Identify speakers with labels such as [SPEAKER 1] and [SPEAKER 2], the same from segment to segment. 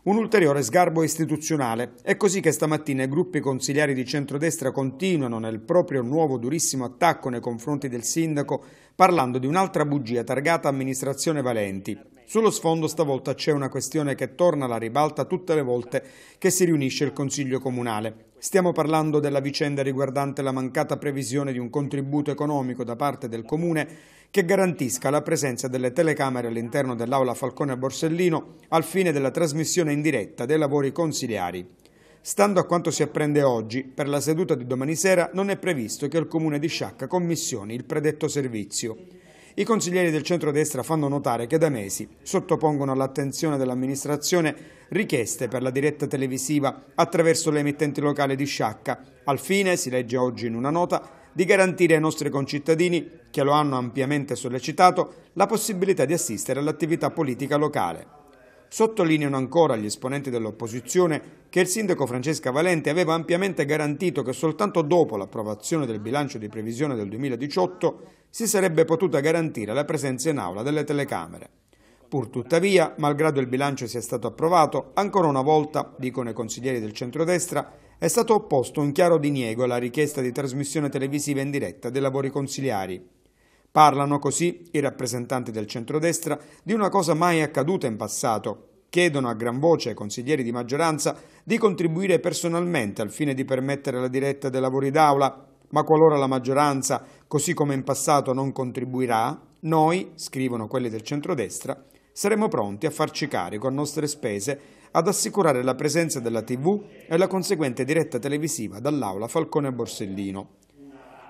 [SPEAKER 1] Un ulteriore sgarbo istituzionale. È così che stamattina i gruppi consigliari di centrodestra continuano nel proprio nuovo durissimo attacco nei confronti del sindaco parlando di un'altra bugia targata amministrazione Valenti. Sullo sfondo stavolta c'è una questione che torna alla ribalta tutte le volte che si riunisce il Consiglio Comunale. Stiamo parlando della vicenda riguardante la mancata previsione di un contributo economico da parte del Comune che garantisca la presenza delle telecamere all'interno dell'aula Falcone a Borsellino al fine della trasmissione in diretta dei lavori consiliari. Stando a quanto si apprende oggi, per la seduta di domani sera non è previsto che il Comune di Sciacca commissioni il predetto servizio. I consiglieri del centrodestra fanno notare che da mesi sottopongono all'attenzione dell'amministrazione richieste per la diretta televisiva attraverso le emittenti locali di Sciacca, al fine, si legge oggi in una nota, di garantire ai nostri concittadini, che lo hanno ampiamente sollecitato, la possibilità di assistere all'attività politica locale. Sottolineano ancora gli esponenti dell'opposizione che il sindaco Francesca Valente aveva ampiamente garantito che soltanto dopo l'approvazione del bilancio di previsione del 2018 si sarebbe potuta garantire la presenza in aula delle telecamere. Purtuttavia, malgrado il bilancio sia stato approvato, ancora una volta, dicono i consiglieri del centrodestra, è stato opposto un chiaro diniego alla richiesta di trasmissione televisiva in diretta dei lavori consiliari. Parlano così i rappresentanti del centrodestra di una cosa mai accaduta in passato. Chiedono a gran voce ai consiglieri di maggioranza di contribuire personalmente al fine di permettere la diretta dei lavori d'Aula, ma qualora la maggioranza, così come in passato, non contribuirà, noi, scrivono quelli del centrodestra, saremo pronti a farci carico a nostre spese ad assicurare la presenza della TV e la conseguente diretta televisiva dall'Aula Falcone Borsellino.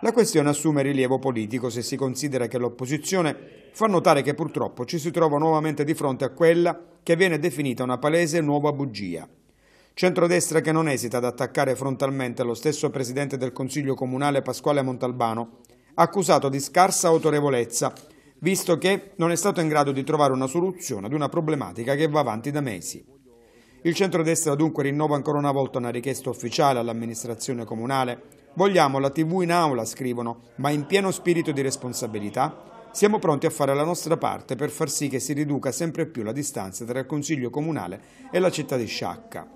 [SPEAKER 1] La questione assume rilievo politico se si considera che l'opposizione fa notare che purtroppo ci si trova nuovamente di fronte a quella che viene definita una palese nuova bugia. Centrodestra che non esita ad attaccare frontalmente lo stesso presidente del Consiglio Comunale Pasquale Montalbano, accusato di scarsa autorevolezza, visto che non è stato in grado di trovare una soluzione ad una problematica che va avanti da mesi. Il centrodestra dunque rinnova ancora una volta una richiesta ufficiale all'amministrazione comunale Vogliamo la TV in aula, scrivono, ma in pieno spirito di responsabilità. Siamo pronti a fare la nostra parte per far sì che si riduca sempre più la distanza tra il Consiglio Comunale e la città di Sciacca.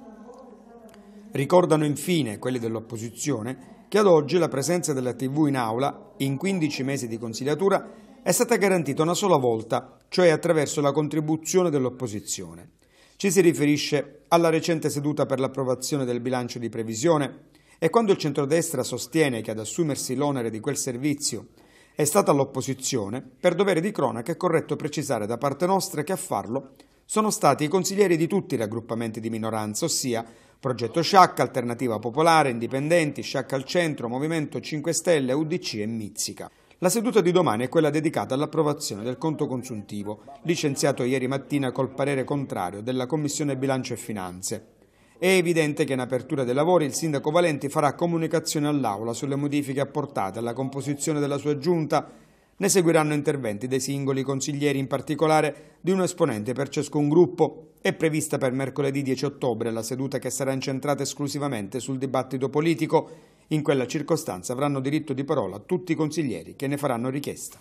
[SPEAKER 1] Ricordano infine quelli dell'opposizione che ad oggi la presenza della TV in aula, in 15 mesi di consigliatura, è stata garantita una sola volta, cioè attraverso la contribuzione dell'opposizione. Ci si riferisce alla recente seduta per l'approvazione del bilancio di previsione, e quando il centrodestra sostiene che ad assumersi l'onere di quel servizio è stata l'opposizione, per dovere di cronaca è corretto precisare da parte nostra che a farlo sono stati i consiglieri di tutti i raggruppamenti di minoranza, ossia Progetto Sciacca, Alternativa Popolare, Indipendenti, Sciacca al Centro, Movimento 5 Stelle, UDC e Mizzica. La seduta di domani è quella dedicata all'approvazione del conto consuntivo, licenziato ieri mattina col parere contrario della Commissione Bilancio e Finanze. È evidente che in apertura dei lavori il sindaco Valenti farà comunicazione all'Aula sulle modifiche apportate alla composizione della sua giunta. Ne seguiranno interventi dei singoli consiglieri, in particolare di un esponente per ciascun gruppo. È prevista per mercoledì 10 ottobre la seduta che sarà incentrata esclusivamente sul dibattito politico. In quella circostanza avranno diritto di parola tutti i consiglieri che ne faranno richiesta.